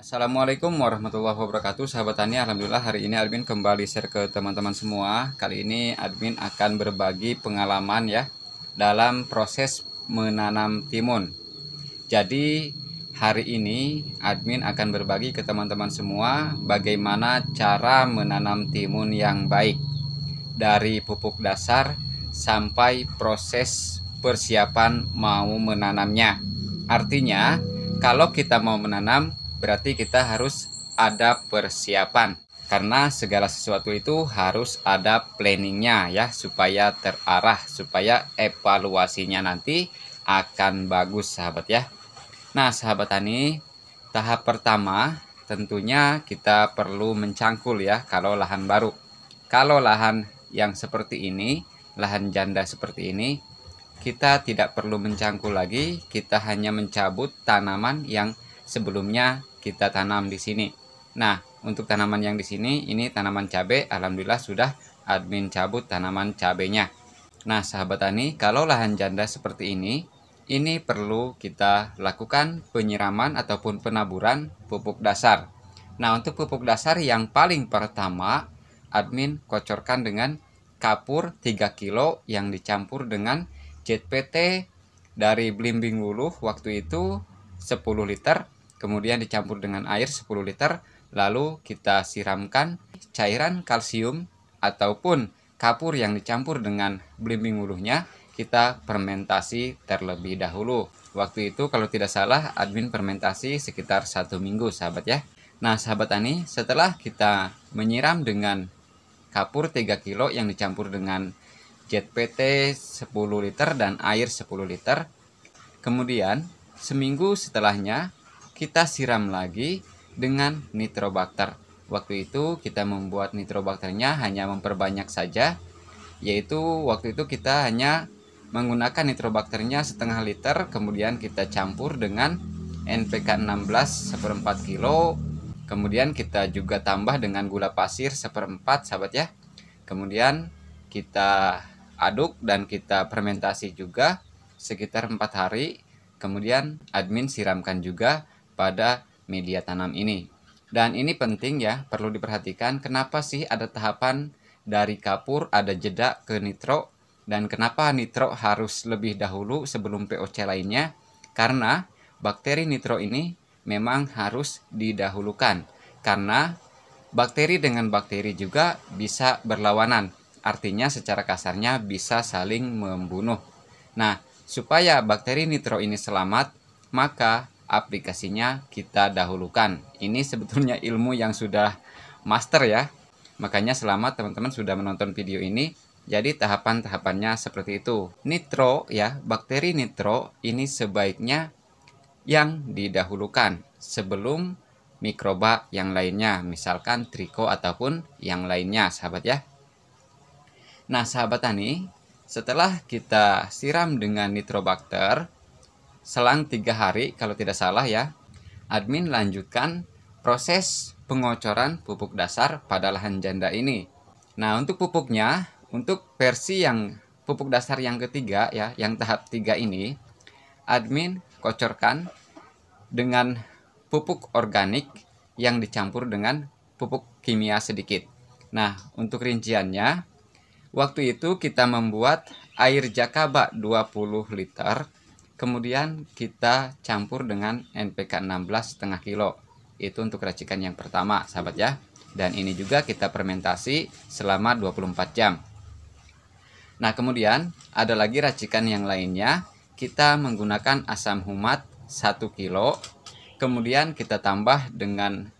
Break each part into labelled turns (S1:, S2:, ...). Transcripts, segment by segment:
S1: Assalamualaikum warahmatullahi wabarakatuh Sahabat Tani Alhamdulillah hari ini admin kembali share ke teman-teman semua Kali ini admin akan berbagi pengalaman ya Dalam proses menanam timun Jadi hari ini admin akan berbagi ke teman-teman semua Bagaimana cara menanam timun yang baik Dari pupuk dasar sampai proses persiapan mau menanamnya Artinya kalau kita mau menanam berarti kita harus ada persiapan karena segala sesuatu itu harus ada planningnya ya supaya terarah supaya evaluasinya nanti akan bagus sahabat ya nah sahabat tani tahap pertama tentunya kita perlu mencangkul ya kalau lahan baru kalau lahan yang seperti ini lahan janda seperti ini kita tidak perlu mencangkul lagi kita hanya mencabut tanaman yang sebelumnya kita tanam di sini. Nah, untuk tanaman yang di sini, ini tanaman cabai, alhamdulillah sudah admin cabut tanaman cabainya. Nah, sahabat tani, kalau lahan janda seperti ini, ini perlu kita lakukan penyiraman ataupun penaburan pupuk dasar. Nah, untuk pupuk dasar yang paling pertama, admin kocorkan dengan kapur 3 kilo yang dicampur dengan JPT dari Blimbing Wuluh waktu itu 10 liter kemudian dicampur dengan air 10 liter, lalu kita siramkan cairan kalsium ataupun kapur yang dicampur dengan belimbing wuluhnya, kita fermentasi terlebih dahulu. Waktu itu kalau tidak salah admin fermentasi sekitar satu minggu sahabat ya. Nah sahabat Ani setelah kita menyiram dengan kapur 3 kilo yang dicampur dengan jet pt 10 liter dan air 10 liter. Kemudian seminggu setelahnya kita siram lagi dengan nitrobakter. Waktu itu kita membuat nitrobakternya hanya memperbanyak saja, yaitu waktu itu kita hanya menggunakan nitrobakternya setengah liter, kemudian kita campur dengan NPK 16 seperempat kilo, kemudian kita juga tambah dengan gula pasir seperempat, sahabat ya. Kemudian kita aduk dan kita fermentasi juga sekitar empat hari. Kemudian admin siramkan juga pada media tanam ini. Dan ini penting ya, perlu diperhatikan kenapa sih ada tahapan dari kapur ada jeda ke nitro dan kenapa nitro harus lebih dahulu sebelum POC lainnya? Karena bakteri nitro ini memang harus didahulukan karena bakteri dengan bakteri juga bisa berlawanan. Artinya secara kasarnya bisa saling membunuh. Nah, supaya bakteri nitro ini selamat, maka aplikasinya kita dahulukan. Ini sebetulnya ilmu yang sudah master ya. Makanya selamat teman-teman sudah menonton video ini. Jadi tahapan-tahapannya seperti itu. Nitro ya, bakteri nitro ini sebaiknya yang didahulukan sebelum mikroba yang lainnya, misalkan triko ataupun yang lainnya, sahabat ya. Nah, sahabat tani, setelah kita siram dengan nitrobakter, Selang tiga hari kalau tidak salah ya, admin lanjutkan proses pengocoran pupuk dasar pada lahan janda ini. Nah, untuk pupuknya, untuk versi yang pupuk dasar yang ketiga ya, yang tahap tiga ini, admin kocorkan dengan pupuk organik yang dicampur dengan pupuk kimia sedikit. Nah, untuk rinciannya, waktu itu kita membuat air jakaba 20 liter Kemudian kita campur dengan NPK 16 setengah kilo. Itu untuk racikan yang pertama, sahabat ya. Dan ini juga kita fermentasi selama 24 jam. Nah, kemudian ada lagi racikan yang lainnya. Kita menggunakan asam humat 1 kilo. Kemudian kita tambah dengan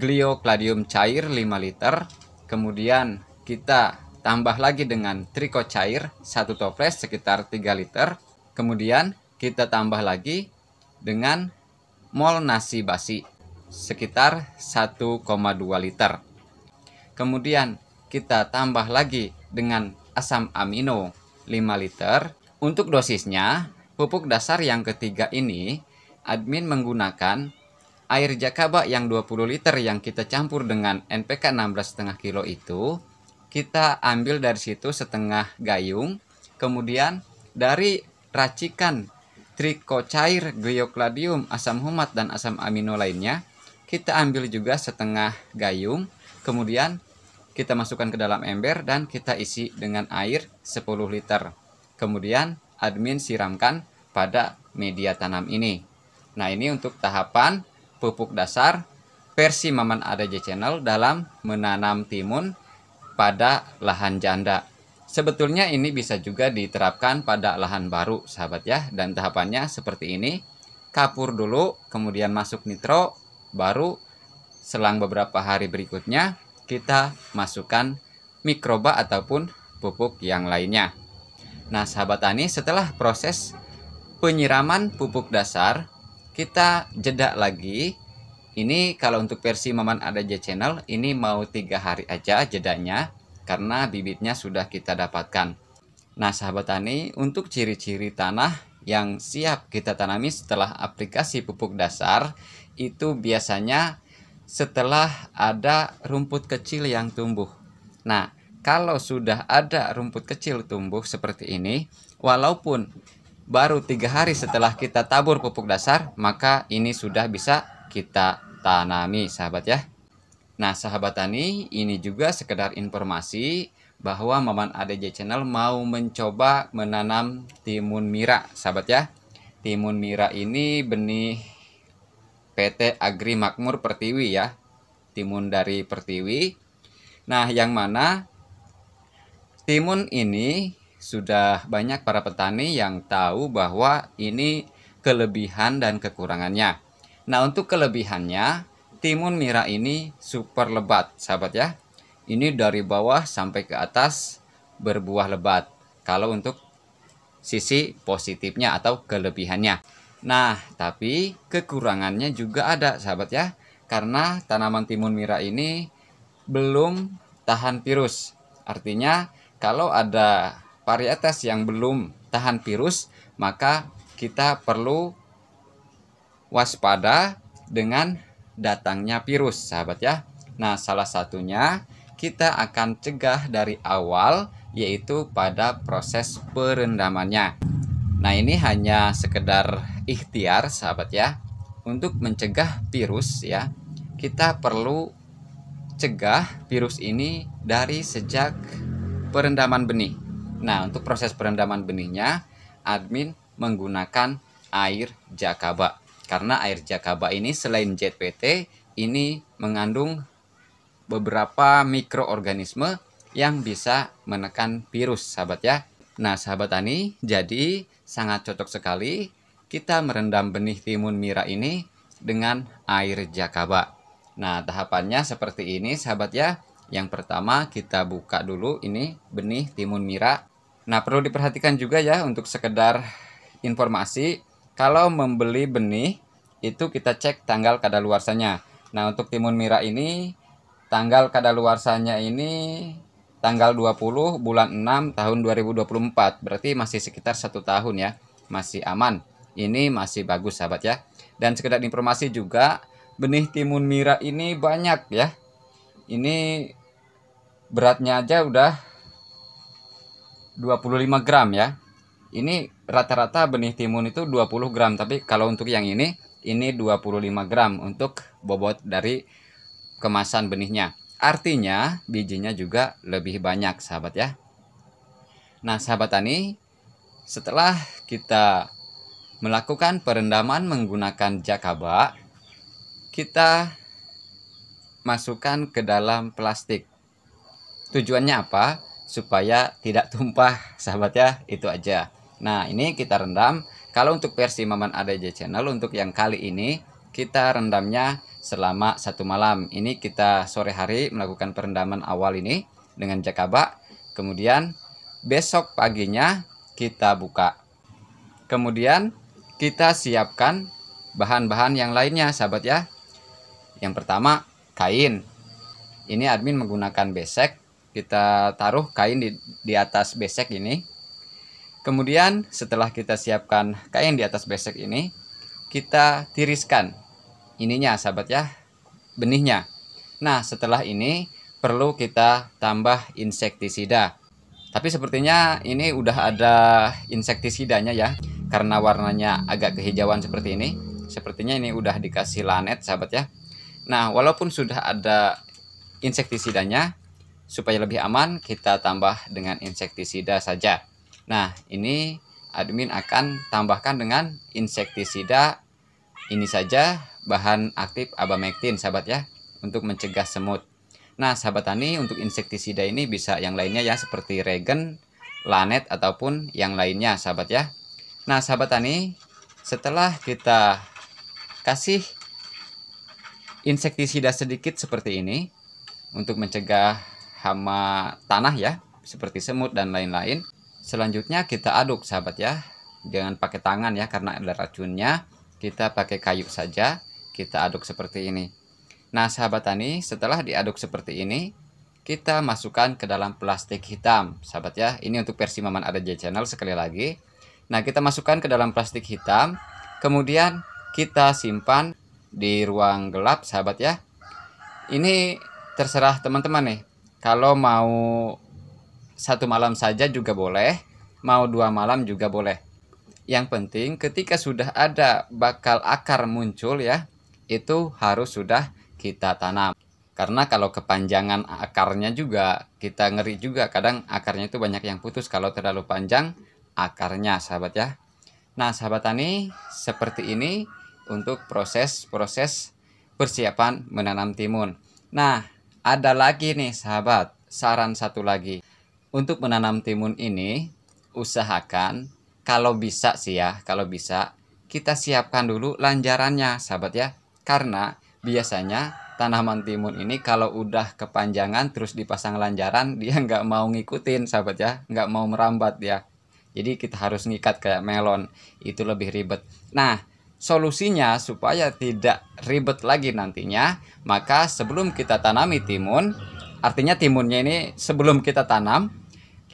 S1: Gliocladium cair 5 liter. Kemudian kita tambah lagi dengan triko cair 1 toples sekitar 3 liter. Kemudian kita tambah lagi dengan mol nasi basi sekitar 1,2 liter. Kemudian kita tambah lagi dengan asam amino 5 liter. Untuk dosisnya, pupuk dasar yang ketiga ini admin menggunakan air jakaba yang 20 liter yang kita campur dengan NPK 16,5 kilo itu kita ambil dari situ setengah gayung kemudian dari racikan trikocair, gliocladium, asam humat, dan asam amino lainnya. Kita ambil juga setengah gayung, kemudian kita masukkan ke dalam ember dan kita isi dengan air 10 liter. Kemudian admin siramkan pada media tanam ini. Nah ini untuk tahapan pupuk dasar versi Maman Adaje Channel dalam menanam timun pada lahan janda. Sebetulnya ini bisa juga diterapkan pada lahan baru, sahabat ya. Dan tahapannya seperti ini. Kapur dulu, kemudian masuk nitro, baru selang beberapa hari berikutnya kita masukkan mikroba ataupun pupuk yang lainnya. Nah, sahabat tani, setelah proses penyiraman pupuk dasar, kita jeda lagi. Ini kalau untuk versi Maman Ada J Channel, ini mau tiga hari aja jedanya karena bibitnya sudah kita dapatkan. Nah, sahabat tani, untuk ciri-ciri tanah yang siap kita tanami setelah aplikasi pupuk dasar itu biasanya setelah ada rumput kecil yang tumbuh. Nah, kalau sudah ada rumput kecil tumbuh seperti ini, walaupun baru tiga hari setelah kita tabur pupuk dasar, maka ini sudah bisa kita tanami, sahabat ya. Nah, sahabat tani, ini juga sekedar informasi bahwa Maman ADJ Channel mau mencoba menanam timun mira, sahabat ya. Timun mira ini benih PT Agri Makmur Pertiwi ya. Timun dari Pertiwi. Nah, yang mana timun ini sudah banyak para petani yang tahu bahwa ini kelebihan dan kekurangannya. Nah, untuk kelebihannya timun mira ini super lebat, sahabat ya. Ini dari bawah sampai ke atas berbuah lebat. Kalau untuk sisi positifnya atau kelebihannya. Nah, tapi kekurangannya juga ada, sahabat ya. Karena tanaman timun mira ini belum tahan virus. Artinya, kalau ada varietas yang belum tahan virus, maka kita perlu waspada dengan datangnya virus, sahabat ya. Nah, salah satunya kita akan cegah dari awal yaitu pada proses perendamannya. Nah, ini hanya sekedar ikhtiar, sahabat ya. Untuk mencegah virus ya, kita perlu cegah virus ini dari sejak perendaman benih. Nah, untuk proses perendaman benihnya, admin menggunakan air jakaba. Karena air jakaba ini selain JPT ini mengandung beberapa mikroorganisme yang bisa menekan virus, sahabat ya. Nah, sahabat tani, jadi sangat cocok sekali kita merendam benih timun mira ini dengan air jakaba. Nah, tahapannya seperti ini, sahabat ya. Yang pertama kita buka dulu ini benih timun mira. Nah, perlu diperhatikan juga ya untuk sekedar informasi kalau membeli benih itu kita cek tanggal kadaluarsanya. Nah, untuk timun mira ini tanggal kadaluarsanya ini tanggal 20 bulan 6 tahun 2024. Berarti masih sekitar satu tahun ya. Masih aman. Ini masih bagus sahabat ya. Dan sekedar informasi juga benih timun mira ini banyak ya. Ini beratnya aja udah 25 gram ya ini rata-rata benih timun itu 20 gram tapi kalau untuk yang ini ini 25 gram untuk bobot dari kemasan benihnya artinya bijinya juga lebih banyak sahabat ya nah sahabat tani setelah kita melakukan perendaman menggunakan jakaba kita masukkan ke dalam plastik tujuannya apa supaya tidak tumpah sahabat ya itu aja Nah, ini kita rendam. Kalau untuk versi Maman ADJ channel untuk yang kali ini kita rendamnya selama satu malam. Ini kita sore hari melakukan perendaman awal ini dengan jakaba. Kemudian besok paginya kita buka. Kemudian kita siapkan bahan-bahan yang lainnya, sahabat ya. Yang pertama, kain. Ini admin menggunakan besek. Kita taruh kain di, di atas besek ini Kemudian setelah kita siapkan kain di atas besek ini, kita tiriskan ininya sahabat ya, benihnya. Nah setelah ini perlu kita tambah insektisida. Tapi sepertinya ini udah ada insektisidanya ya, karena warnanya agak kehijauan seperti ini. Sepertinya ini udah dikasih lanet sahabat ya. Nah walaupun sudah ada insektisidanya, supaya lebih aman kita tambah dengan insektisida saja. Nah, ini admin akan tambahkan dengan insektisida ini saja bahan aktif abamektin sahabat ya untuk mencegah semut. Nah, sahabat tani untuk insektisida ini bisa yang lainnya ya seperti regen, lanet ataupun yang lainnya sahabat ya. Nah, sahabat tani setelah kita kasih insektisida sedikit seperti ini untuk mencegah hama tanah ya seperti semut dan lain-lain Selanjutnya kita aduk sahabat ya. Jangan pakai tangan ya karena ada racunnya. Kita pakai kayu saja. Kita aduk seperti ini. Nah sahabat tani setelah diaduk seperti ini kita masukkan ke dalam plastik hitam sahabat ya ini untuk versi Maman ada J channel sekali lagi nah kita masukkan ke dalam plastik hitam kemudian kita simpan di ruang gelap sahabat ya ini terserah teman-teman nih kalau mau satu malam saja juga boleh, mau dua malam juga boleh. Yang penting ketika sudah ada bakal akar muncul ya, itu harus sudah kita tanam. Karena kalau kepanjangan akarnya juga kita ngeri juga kadang akarnya itu banyak yang putus kalau terlalu panjang akarnya sahabat ya. Nah sahabat tani seperti ini untuk proses-proses persiapan menanam timun. Nah ada lagi nih sahabat saran satu lagi untuk menanam timun ini, usahakan kalau bisa sih ya, kalau bisa kita siapkan dulu lanjarannya, sahabat ya. Karena biasanya tanaman timun ini kalau udah kepanjangan terus dipasang lanjaran, dia nggak mau ngikutin, sahabat ya, nggak mau merambat ya. Jadi kita harus ngikat kayak melon, itu lebih ribet. Nah, solusinya supaya tidak ribet lagi nantinya, maka sebelum kita tanami timun, artinya timunnya ini sebelum kita tanam,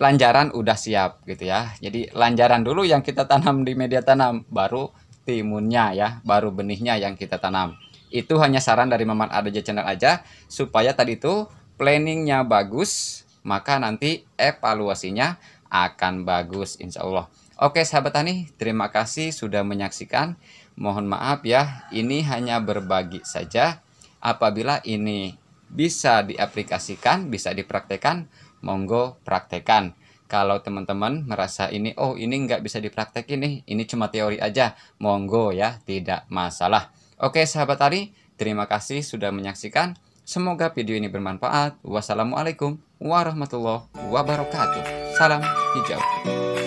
S1: lanjaran udah siap gitu ya. Jadi lanjaran dulu yang kita tanam di media tanam, baru timunnya ya, baru benihnya yang kita tanam. Itu hanya saran dari Maman Adeja Channel aja supaya tadi itu planningnya bagus, maka nanti evaluasinya akan bagus insya Allah. Oke sahabat tani, terima kasih sudah menyaksikan. Mohon maaf ya, ini hanya berbagi saja. Apabila ini bisa diaplikasikan, bisa dipraktekan, monggo praktekan. Kalau teman-teman merasa ini, oh ini nggak bisa dipraktekin nih, ini cuma teori aja, monggo ya, tidak masalah. Oke sahabat tari, terima kasih sudah menyaksikan. Semoga video ini bermanfaat. Wassalamualaikum warahmatullahi wabarakatuh. Salam hijau.